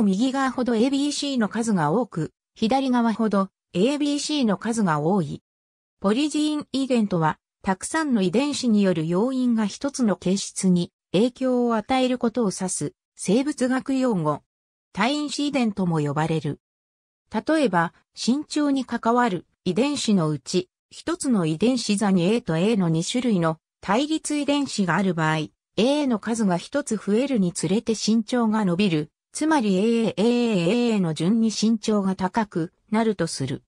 う右側ほど ABC の数が多く、左側ほど ABC の数が多い。ポリジーン遺伝とは、たくさんの遺伝子による要因が一つの形質に影響を与えることを指す生物学用語。対因子遺伝とも呼ばれる。例えば、身長に関わる遺伝子のうち、一つの遺伝子座に A と A の2種類の対立遺伝子がある場合、A の数が一つ増えるにつれて身長が伸びるつまり AAAA a の順に身長が高くなるとする。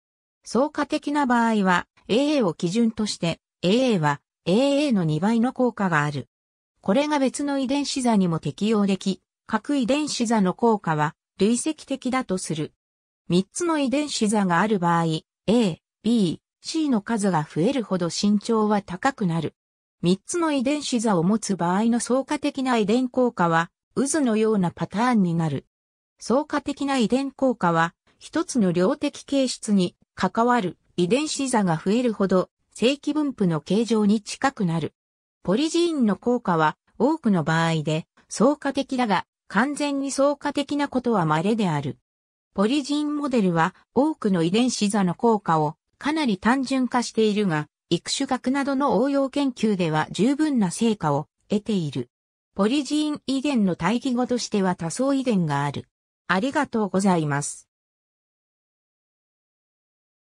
相加的な場合は AA を基準として AA は AA の2倍の効果がある。これが別の遺伝子座にも適用でき、各遺伝子座の効果は累積的だとする。3つの遺伝子座がある場合、A、B、C の数が増えるほど身長は高くなる。3つの遺伝子座を持つ場合の相加的な遺伝効果は渦のようなパターンになる。相加的な遺伝効果は、一つの量的形質に関わる遺伝子座が増えるほど、正規分布の形状に近くなる。ポリジーンの効果は多くの場合で相加的だが、完全に相加的なことは稀である。ポリジーンモデルは多くの遺伝子座の効果をかなり単純化しているが、育種学などの応用研究では十分な成果を得ている。ポリジーン遺伝の対義語としては多層遺伝がある。ありがとうございます。